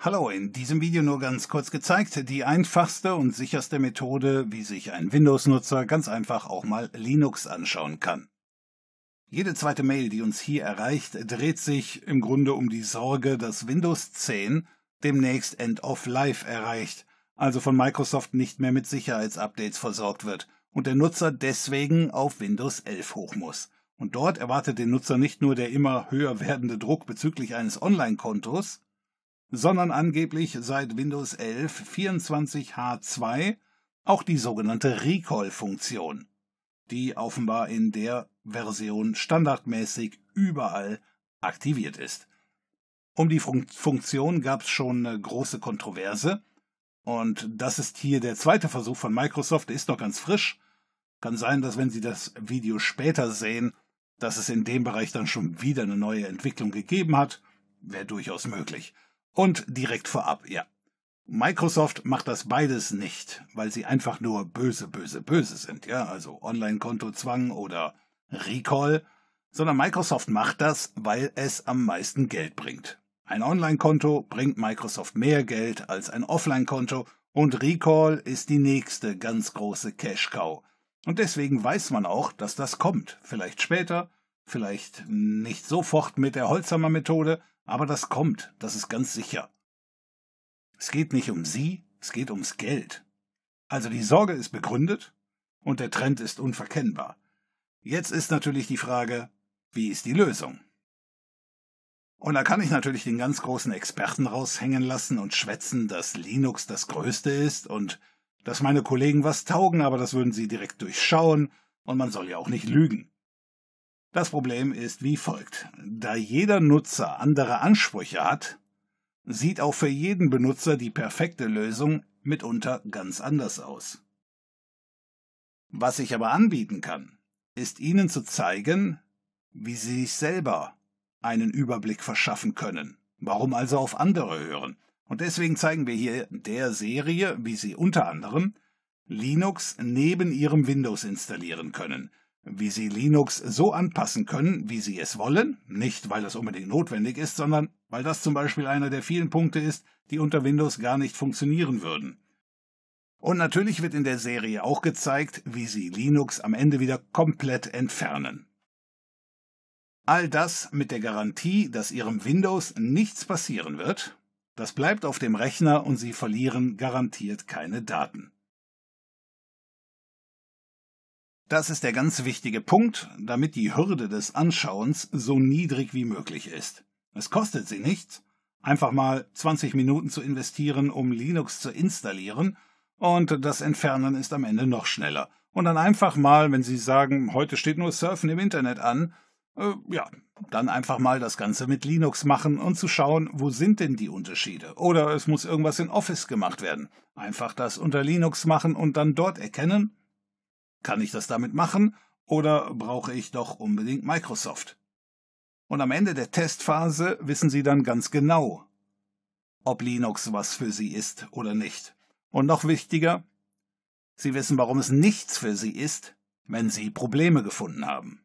Hallo, in diesem Video nur ganz kurz gezeigt die einfachste und sicherste Methode, wie sich ein Windows-Nutzer ganz einfach auch mal Linux anschauen kann. Jede zweite Mail, die uns hier erreicht, dreht sich im Grunde um die Sorge, dass Windows 10 demnächst End of Life erreicht, also von Microsoft nicht mehr mit Sicherheitsupdates versorgt wird und der Nutzer deswegen auf Windows 11 hoch muss. Und dort erwartet den Nutzer nicht nur der immer höher werdende Druck bezüglich eines Online-Kontos, sondern angeblich seit Windows 11 24H2 auch die sogenannte Recall-Funktion, die offenbar in der Version standardmäßig überall aktiviert ist. Um die Fun Funktion gab es schon eine große Kontroverse und das ist hier der zweite Versuch von Microsoft, ist noch ganz frisch. Kann sein, dass wenn Sie das Video später sehen, dass es in dem Bereich dann schon wieder eine neue Entwicklung gegeben hat. Wäre durchaus möglich und direkt vorab, ja. Microsoft macht das beides nicht, weil sie einfach nur böse, böse, böse sind, ja, also Online-Kontozwang oder Recall, sondern Microsoft macht das, weil es am meisten Geld bringt. Ein Online-Konto bringt Microsoft mehr Geld als ein Offline-Konto und Recall ist die nächste ganz große Cash-Cow. Und deswegen weiß man auch, dass das kommt. Vielleicht später, vielleicht nicht sofort mit der Holzhammer-Methode, aber das kommt, das ist ganz sicher. Es geht nicht um sie, es geht ums Geld. Also die Sorge ist begründet und der Trend ist unverkennbar. Jetzt ist natürlich die Frage, wie ist die Lösung? Und da kann ich natürlich den ganz großen Experten raushängen lassen und schwätzen, dass Linux das Größte ist und dass meine Kollegen was taugen, aber das würden sie direkt durchschauen und man soll ja auch nicht lügen. Das Problem ist wie folgt. Da jeder Nutzer andere Ansprüche hat, sieht auch für jeden Benutzer die perfekte Lösung mitunter ganz anders aus. Was ich aber anbieten kann, ist Ihnen zu zeigen, wie Sie sich selber einen Überblick verschaffen können. Warum also auf andere hören? Und deswegen zeigen wir hier der Serie, wie Sie unter anderem Linux neben Ihrem Windows installieren können wie Sie Linux so anpassen können, wie Sie es wollen, nicht weil das unbedingt notwendig ist, sondern weil das zum Beispiel einer der vielen Punkte ist, die unter Windows gar nicht funktionieren würden. Und natürlich wird in der Serie auch gezeigt, wie Sie Linux am Ende wieder komplett entfernen. All das mit der Garantie, dass Ihrem Windows nichts passieren wird, das bleibt auf dem Rechner und Sie verlieren garantiert keine Daten. Das ist der ganz wichtige Punkt, damit die Hürde des Anschauens so niedrig wie möglich ist. Es kostet Sie nichts, einfach mal 20 Minuten zu investieren, um Linux zu installieren, und das Entfernen ist am Ende noch schneller. Und dann einfach mal, wenn Sie sagen, heute steht nur Surfen im Internet an, äh, ja, dann einfach mal das Ganze mit Linux machen und zu schauen, wo sind denn die Unterschiede? Oder es muss irgendwas in Office gemacht werden. Einfach das unter Linux machen und dann dort erkennen, kann ich das damit machen oder brauche ich doch unbedingt Microsoft? Und am Ende der Testphase wissen Sie dann ganz genau, ob Linux was für Sie ist oder nicht. Und noch wichtiger, Sie wissen, warum es nichts für Sie ist, wenn Sie Probleme gefunden haben.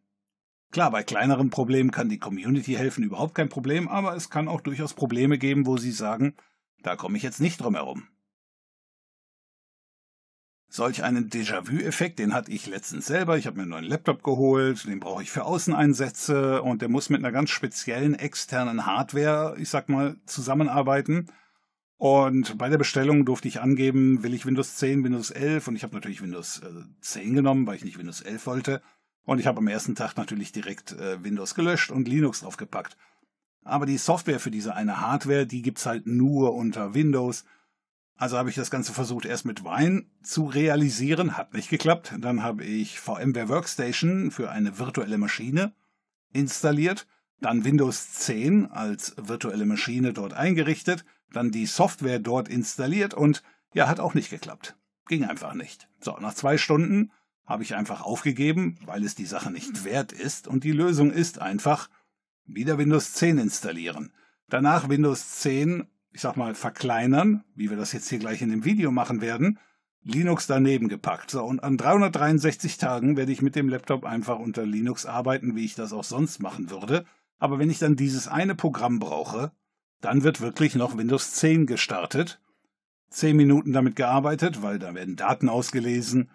Klar, bei kleineren Problemen kann die Community helfen, überhaupt kein Problem, aber es kann auch durchaus Probleme geben, wo Sie sagen, da komme ich jetzt nicht drum herum solch einen Déjà-vu-Effekt, den hatte ich letztens selber. Ich habe mir einen neuen Laptop geholt, den brauche ich für Außeneinsätze und der muss mit einer ganz speziellen externen Hardware, ich sag mal, zusammenarbeiten. Und bei der Bestellung durfte ich angeben, will ich Windows 10, Windows 11 und ich habe natürlich Windows 10 äh, genommen, weil ich nicht Windows 11 wollte. Und ich habe am ersten Tag natürlich direkt äh, Windows gelöscht und Linux draufgepackt. Aber die Software für diese eine Hardware, die gibt's halt nur unter Windows. Also habe ich das Ganze versucht, erst mit Wein zu realisieren, hat nicht geklappt. Dann habe ich VMware Workstation für eine virtuelle Maschine installiert, dann Windows 10 als virtuelle Maschine dort eingerichtet, dann die Software dort installiert und ja, hat auch nicht geklappt. Ging einfach nicht. So, nach zwei Stunden habe ich einfach aufgegeben, weil es die Sache nicht wert ist und die Lösung ist einfach wieder Windows 10 installieren. Danach Windows 10 ich sag mal, verkleinern, wie wir das jetzt hier gleich in dem Video machen werden, Linux daneben gepackt. So, und an 363 Tagen werde ich mit dem Laptop einfach unter Linux arbeiten, wie ich das auch sonst machen würde. Aber wenn ich dann dieses eine Programm brauche, dann wird wirklich noch Windows 10 gestartet. Zehn Minuten damit gearbeitet, weil da werden Daten ausgelesen.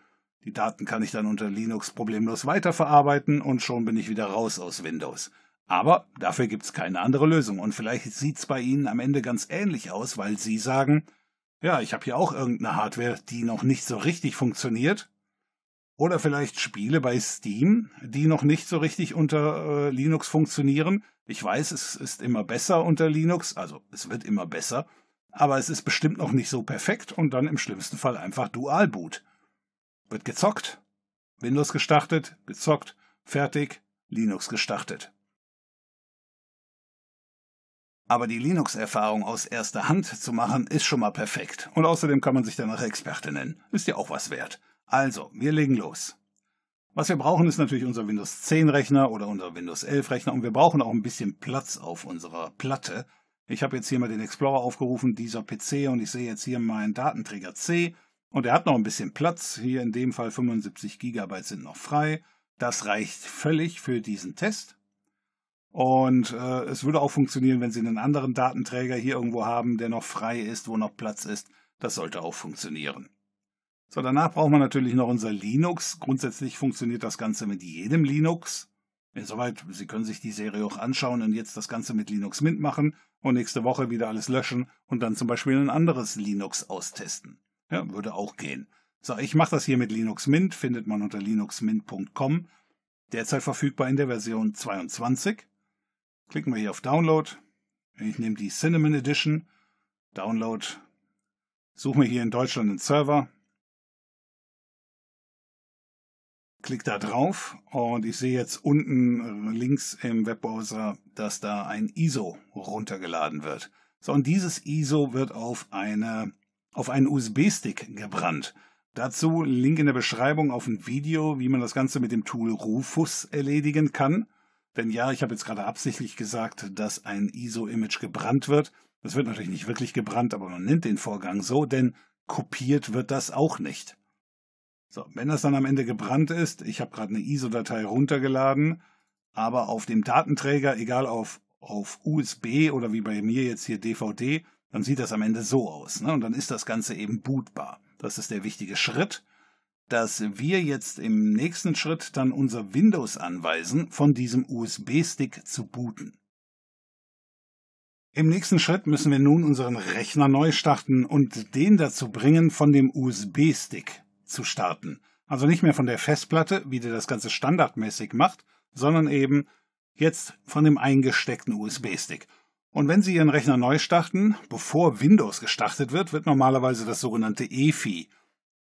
Die Daten kann ich dann unter Linux problemlos weiterverarbeiten und schon bin ich wieder raus aus Windows. Aber dafür gibt es keine andere Lösung. Und vielleicht sieht es bei Ihnen am Ende ganz ähnlich aus, weil Sie sagen, ja, ich habe hier auch irgendeine Hardware, die noch nicht so richtig funktioniert. Oder vielleicht Spiele bei Steam, die noch nicht so richtig unter äh, Linux funktionieren. Ich weiß, es ist immer besser unter Linux, also es wird immer besser, aber es ist bestimmt noch nicht so perfekt und dann im schlimmsten Fall einfach Dualboot. Wird gezockt, Windows gestartet, gezockt, fertig, Linux gestartet. Aber die Linux-Erfahrung aus erster Hand zu machen, ist schon mal perfekt. Und außerdem kann man sich danach Experte nennen. Ist ja auch was wert. Also, wir legen los. Was wir brauchen, ist natürlich unser Windows 10-Rechner oder unser Windows 11-Rechner und wir brauchen auch ein bisschen Platz auf unserer Platte. Ich habe jetzt hier mal den Explorer aufgerufen, dieser PC, und ich sehe jetzt hier meinen Datenträger C. Und er hat noch ein bisschen Platz. Hier in dem Fall 75 GB sind noch frei. Das reicht völlig für diesen Test. Und äh, es würde auch funktionieren, wenn Sie einen anderen Datenträger hier irgendwo haben, der noch frei ist, wo noch Platz ist. Das sollte auch funktionieren. So, danach braucht man natürlich noch unser Linux. Grundsätzlich funktioniert das Ganze mit jedem Linux. Insoweit, Sie können sich die Serie auch anschauen und jetzt das Ganze mit Linux Mint machen und nächste Woche wieder alles löschen und dann zum Beispiel ein anderes Linux austesten. Ja, würde auch gehen. So, ich mache das hier mit Linux Mint, findet man unter linuxmint.com. Derzeit verfügbar in der Version 22. Klicken wir hier auf Download. Ich nehme die Cinnamon Edition. Download. Suche mir hier in Deutschland einen Server. Klick da drauf und ich sehe jetzt unten äh, links im Webbrowser, dass da ein ISO runtergeladen wird. So, und dieses ISO wird auf, eine, auf einen USB-Stick gebrannt. Dazu Link in der Beschreibung auf ein Video, wie man das Ganze mit dem Tool Rufus erledigen kann. Denn ja, ich habe jetzt gerade absichtlich gesagt, dass ein ISO-Image gebrannt wird. Das wird natürlich nicht wirklich gebrannt, aber man nennt den Vorgang so, denn kopiert wird das auch nicht. So, wenn das dann am Ende gebrannt ist, ich habe gerade eine ISO-Datei runtergeladen, aber auf dem Datenträger, egal auf, auf USB oder wie bei mir jetzt hier DVD, dann sieht das am Ende so aus. Ne? Und dann ist das Ganze eben bootbar. Das ist der wichtige Schritt dass wir jetzt im nächsten Schritt dann unser Windows anweisen, von diesem USB-Stick zu booten. Im nächsten Schritt müssen wir nun unseren Rechner neu starten und den dazu bringen, von dem USB-Stick zu starten. Also nicht mehr von der Festplatte, wie der das Ganze standardmäßig macht, sondern eben jetzt von dem eingesteckten USB-Stick. Und wenn Sie Ihren Rechner neu starten, bevor Windows gestartet wird, wird normalerweise das sogenannte EFI,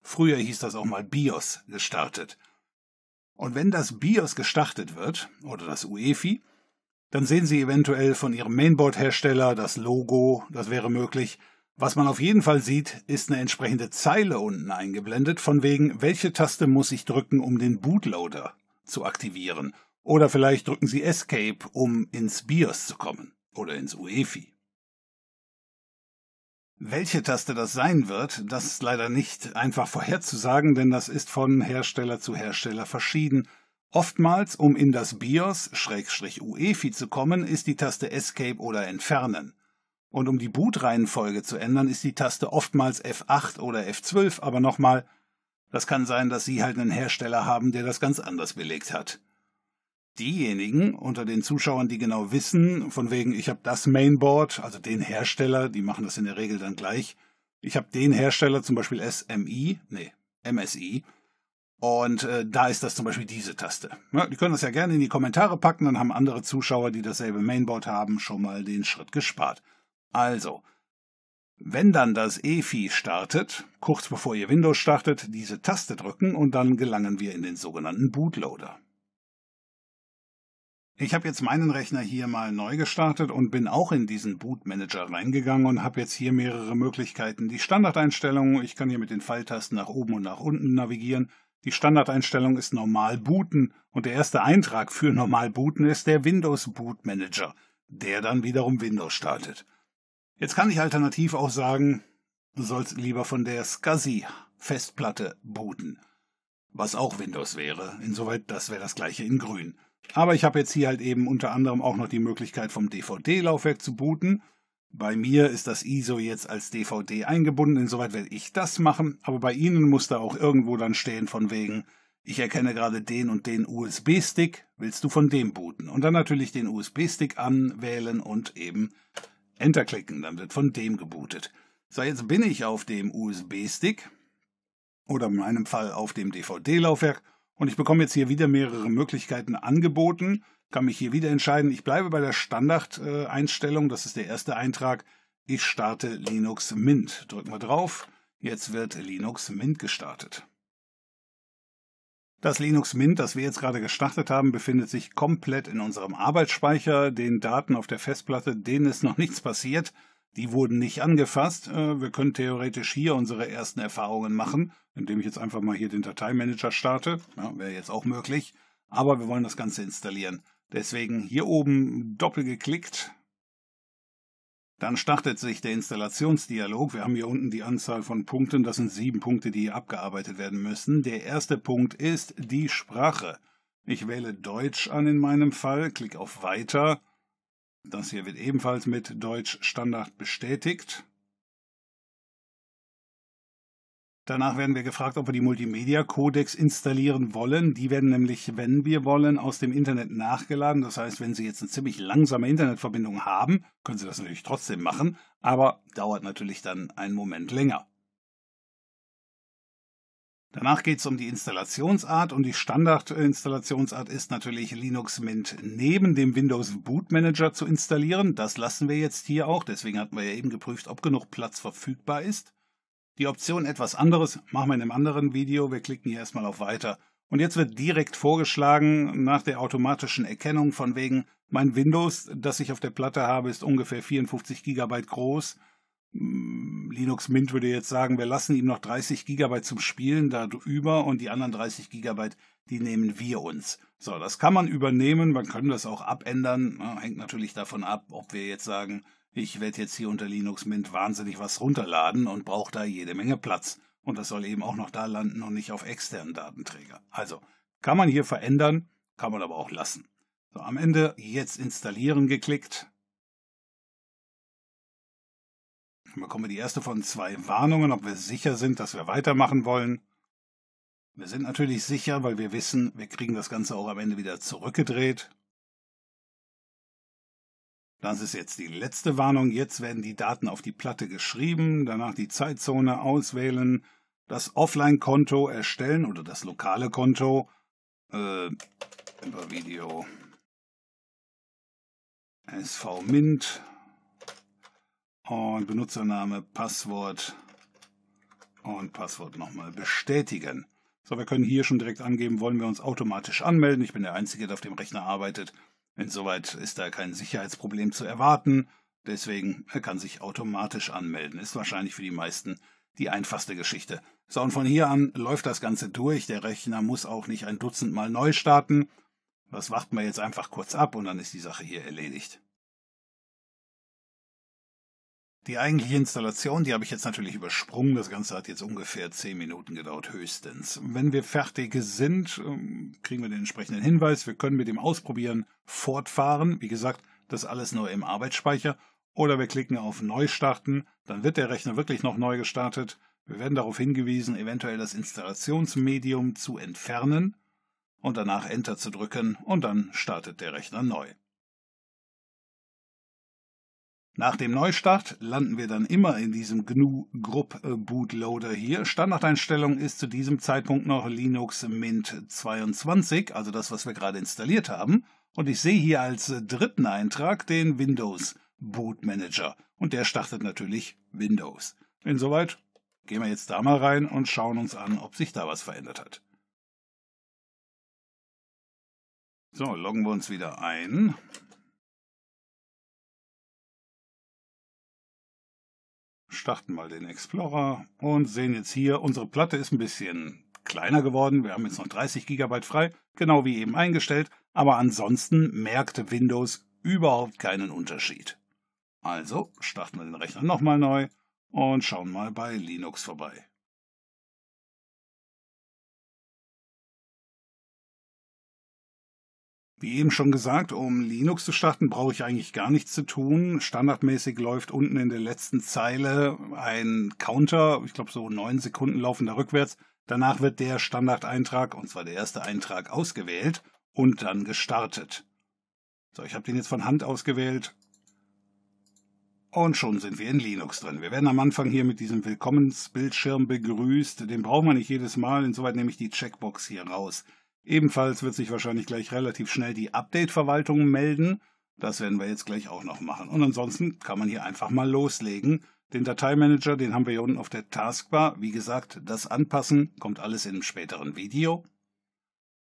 früher hieß das auch mal BIOS, gestartet. Und wenn das BIOS gestartet wird, oder das UEFI, dann sehen Sie eventuell von Ihrem Mainboard-Hersteller das Logo, das wäre möglich. Was man auf jeden Fall sieht, ist eine entsprechende Zeile unten eingeblendet, von wegen, welche Taste muss ich drücken, um den Bootloader zu aktivieren. Oder vielleicht drücken Sie Escape, um ins BIOS zu kommen oder ins UEFI. Welche Taste das sein wird, das ist leider nicht einfach vorherzusagen, denn das ist von Hersteller zu Hersteller verschieden. Oftmals, um in das BIOS-UEFI zu kommen, ist die Taste Escape oder Entfernen. Und um die Bootreihenfolge zu ändern, ist die Taste oftmals F8 oder F12, aber nochmal, das kann sein, dass Sie halt einen Hersteller haben, der das ganz anders belegt hat diejenigen unter den Zuschauern, die genau wissen, von wegen, ich habe das Mainboard, also den Hersteller, die machen das in der Regel dann gleich. Ich habe den Hersteller, zum Beispiel SMI, nee, MSI. Und äh, da ist das zum Beispiel diese Taste. Ja, die können das ja gerne in die Kommentare packen, dann haben andere Zuschauer, die dasselbe Mainboard haben, schon mal den Schritt gespart. Also, wenn dann das EFI startet, kurz bevor ihr Windows startet, diese Taste drücken und dann gelangen wir in den sogenannten Bootloader. Ich habe jetzt meinen Rechner hier mal neu gestartet und bin auch in diesen Bootmanager reingegangen und habe jetzt hier mehrere Möglichkeiten. Die Standardeinstellung, ich kann hier mit den Pfeiltasten nach oben und nach unten navigieren. Die Standardeinstellung ist normal booten und der erste Eintrag für normal booten ist der Windows Bootmanager, der dann wiederum Windows startet. Jetzt kann ich alternativ auch sagen, du sollst lieber von der SCSI Festplatte booten, was auch Windows wäre. Insoweit, das wäre das gleiche in grün. Aber ich habe jetzt hier halt eben unter anderem auch noch die Möglichkeit vom DVD-Laufwerk zu booten. Bei mir ist das ISO jetzt als DVD eingebunden, insoweit werde ich das machen, aber bei Ihnen muss da auch irgendwo dann stehen von wegen, ich erkenne gerade den und den USB-Stick, willst du von dem booten? Und dann natürlich den USB-Stick anwählen und eben Enter klicken, dann wird von dem gebootet. So, jetzt bin ich auf dem USB-Stick oder in meinem Fall auf dem DVD-Laufwerk und ich bekomme jetzt hier wieder mehrere Möglichkeiten angeboten, kann mich hier wieder entscheiden. Ich bleibe bei der Standardeinstellung, das ist der erste Eintrag. Ich starte Linux Mint. Drücken wir drauf. Jetzt wird Linux Mint gestartet. Das Linux Mint, das wir jetzt gerade gestartet haben, befindet sich komplett in unserem Arbeitsspeicher, den Daten auf der Festplatte, denen ist noch nichts passiert. Die wurden nicht angefasst. Äh, wir können theoretisch hier unsere ersten Erfahrungen machen, indem ich jetzt einfach mal hier den Dateimanager starte. Ja, Wäre jetzt auch möglich. Aber wir wollen das Ganze installieren. Deswegen hier oben doppelt geklickt. Dann startet sich der Installationsdialog. Wir haben hier unten die Anzahl von Punkten. Das sind sieben Punkte, die abgearbeitet werden müssen. Der erste Punkt ist die Sprache. Ich wähle Deutsch an in meinem Fall, klicke auf Weiter das hier wird ebenfalls mit Deutsch Standard bestätigt. Danach werden wir gefragt, ob wir die multimedia codecs installieren wollen. Die werden nämlich, wenn wir wollen, aus dem Internet nachgeladen. Das heißt, wenn Sie jetzt eine ziemlich langsame Internetverbindung haben, können Sie das natürlich trotzdem machen, aber dauert natürlich dann einen Moment länger. Danach geht es um die Installationsart und die Standardinstallationsart ist natürlich Linux Mint neben dem Windows Boot Manager zu installieren. Das lassen wir jetzt hier auch, deswegen hatten wir ja eben geprüft, ob genug Platz verfügbar ist. Die Option etwas anderes machen wir in einem anderen Video. Wir klicken hier erstmal auf Weiter. Und jetzt wird direkt vorgeschlagen, nach der automatischen Erkennung von wegen, mein Windows, das ich auf der Platte habe, ist ungefähr 54 GB groß. Mm, Linux Mint würde jetzt sagen, wir lassen ihm noch 30 Gigabyte zum Spielen da darüber und die anderen 30 Gigabyte, die nehmen wir uns. So, das kann man übernehmen, man kann das auch abändern, ne, hängt natürlich davon ab, ob wir jetzt sagen, ich werde jetzt hier unter Linux Mint wahnsinnig was runterladen und brauche da jede Menge Platz. Und das soll eben auch noch da landen und nicht auf externen Datenträger. Also, kann man hier verändern, kann man aber auch lassen. So, am Ende jetzt installieren geklickt Ich bekomme die erste von zwei Warnungen, ob wir sicher sind, dass wir weitermachen wollen. Wir sind natürlich sicher, weil wir wissen, wir kriegen das Ganze auch am Ende wieder zurückgedreht. Das ist jetzt die letzte Warnung. Jetzt werden die Daten auf die Platte geschrieben, danach die Zeitzone auswählen, das Offline-Konto erstellen oder das lokale Konto. Äh, über Video. SV Mint und Benutzername, Passwort und Passwort nochmal bestätigen. So, wir können hier schon direkt angeben, wollen wir uns automatisch anmelden. Ich bin der Einzige, der auf dem Rechner arbeitet. Insoweit ist da kein Sicherheitsproblem zu erwarten. Deswegen, er kann sich automatisch anmelden. Ist wahrscheinlich für die meisten die einfachste Geschichte. So, und von hier an läuft das Ganze durch. Der Rechner muss auch nicht ein Dutzend Mal neu starten. Das warten wir jetzt einfach kurz ab und dann ist die Sache hier erledigt. Die eigentliche Installation, die habe ich jetzt natürlich übersprungen. Das Ganze hat jetzt ungefähr 10 Minuten gedauert, höchstens. Wenn wir fertig sind, ähm, kriegen wir den entsprechenden Hinweis. Wir können mit dem Ausprobieren fortfahren. Wie gesagt, das alles nur im Arbeitsspeicher. Oder wir klicken auf Neustarten. Dann wird der Rechner wirklich noch neu gestartet. Wir werden darauf hingewiesen, eventuell das Installationsmedium zu entfernen und danach Enter zu drücken und dann startet der Rechner neu. Nach dem Neustart landen wir dann immer in diesem GNU Group Bootloader hier. Standardeinstellung ist zu diesem Zeitpunkt noch Linux Mint 22, also das, was wir gerade installiert haben. Und ich sehe hier als dritten Eintrag den Windows Boot Manager. Und der startet natürlich Windows. Insoweit gehen wir jetzt da mal rein und schauen uns an, ob sich da was verändert hat. So, loggen wir uns wieder ein. starten mal den Explorer und sehen jetzt hier, unsere Platte ist ein bisschen kleiner geworden. Wir haben jetzt noch 30 GB frei, genau wie eben eingestellt. Aber ansonsten merkte Windows überhaupt keinen Unterschied. Also starten wir den Rechner nochmal neu und schauen mal bei Linux vorbei. Wie eben schon gesagt, um Linux zu starten, brauche ich eigentlich gar nichts zu tun. Standardmäßig läuft unten in der letzten Zeile ein Counter, ich glaube so neun Sekunden laufen da rückwärts. Danach wird der Standardeintrag, und zwar der erste Eintrag, ausgewählt und dann gestartet. So, ich habe den jetzt von Hand ausgewählt. Und schon sind wir in Linux drin. Wir werden am Anfang hier mit diesem Willkommensbildschirm begrüßt. Den brauchen wir nicht jedes Mal, insoweit nehme ich die Checkbox hier raus. Ebenfalls wird sich wahrscheinlich gleich relativ schnell die Update-Verwaltung melden. Das werden wir jetzt gleich auch noch machen. Und ansonsten kann man hier einfach mal loslegen. Den Dateimanager, den haben wir hier unten auf der Taskbar. Wie gesagt, das Anpassen kommt alles in einem späteren Video.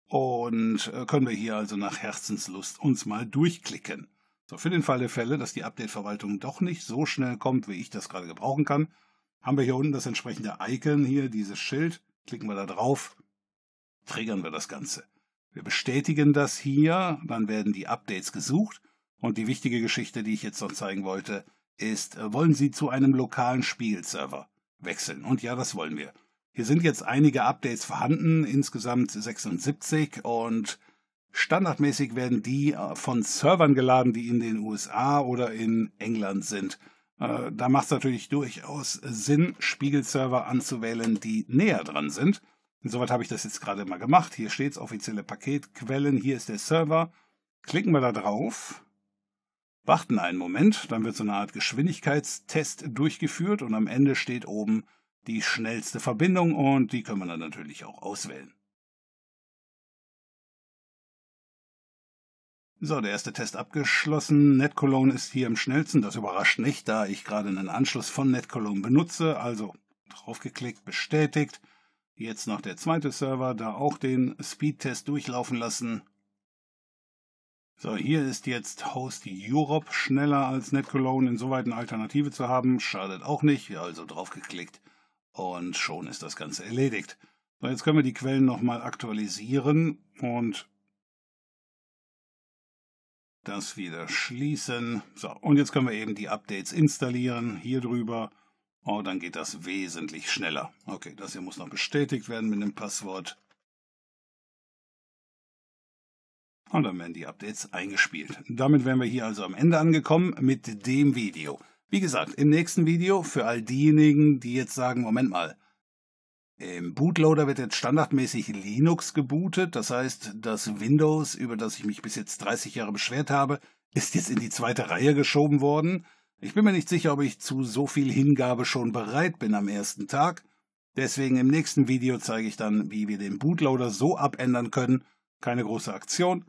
Und äh, können wir hier also nach Herzenslust uns mal durchklicken. So, für den Fall der Fälle, dass die Update-Verwaltung doch nicht so schnell kommt, wie ich das gerade gebrauchen kann, haben wir hier unten das entsprechende Icon hier, dieses Schild. Klicken wir da drauf triggern wir das Ganze. Wir bestätigen das hier, dann werden die Updates gesucht und die wichtige Geschichte, die ich jetzt noch zeigen wollte, ist, äh, wollen Sie zu einem lokalen Spiegel-Server wechseln? Und ja, das wollen wir. Hier sind jetzt einige Updates vorhanden, insgesamt 76 und standardmäßig werden die äh, von Servern geladen, die in den USA oder in England sind. Äh, da macht es natürlich durchaus Sinn, Spiegel-Server anzuwählen, die näher dran sind. Insoweit habe ich das jetzt gerade mal gemacht. Hier steht es, offizielle Paketquellen. Hier ist der Server. Klicken wir da drauf, warten einen Moment, dann wird so eine Art Geschwindigkeitstest durchgeführt und am Ende steht oben die schnellste Verbindung und die können wir dann natürlich auch auswählen. So, der erste Test abgeschlossen. NetCologne ist hier am schnellsten. Das überrascht nicht, da ich gerade einen Anschluss von NetCologne benutze. Also draufgeklickt, bestätigt. Jetzt noch der zweite Server, da auch den Speedtest durchlaufen lassen. So, hier ist jetzt Host Europe schneller als NetCologne, insoweit eine Alternative zu haben. Schadet auch nicht, also draufgeklickt und schon ist das Ganze erledigt. So, jetzt können wir die Quellen nochmal aktualisieren und das wieder schließen. So, und jetzt können wir eben die Updates installieren hier drüber Oh, dann geht das wesentlich schneller. Okay, das hier muss noch bestätigt werden mit dem Passwort. Und dann werden die Updates eingespielt. Damit wären wir hier also am Ende angekommen mit dem Video. Wie gesagt, im nächsten Video für all diejenigen, die jetzt sagen, Moment mal, im Bootloader wird jetzt standardmäßig Linux gebootet. Das heißt, das Windows, über das ich mich bis jetzt 30 Jahre beschwert habe, ist jetzt in die zweite Reihe geschoben worden. Ich bin mir nicht sicher, ob ich zu so viel Hingabe schon bereit bin am ersten Tag. Deswegen im nächsten Video zeige ich dann, wie wir den Bootloader so abändern können. Keine große Aktion.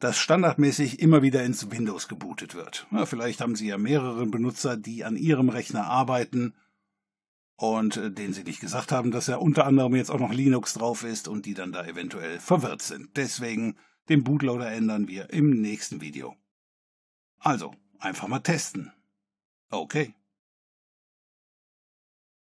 Dass standardmäßig immer wieder ins Windows gebootet wird. Na, vielleicht haben Sie ja mehrere Benutzer, die an Ihrem Rechner arbeiten und äh, denen Sie nicht gesagt haben, dass ja unter anderem jetzt auch noch Linux drauf ist und die dann da eventuell verwirrt sind. Deswegen den Bootloader ändern wir im nächsten Video. Also, Einfach mal testen. Okay.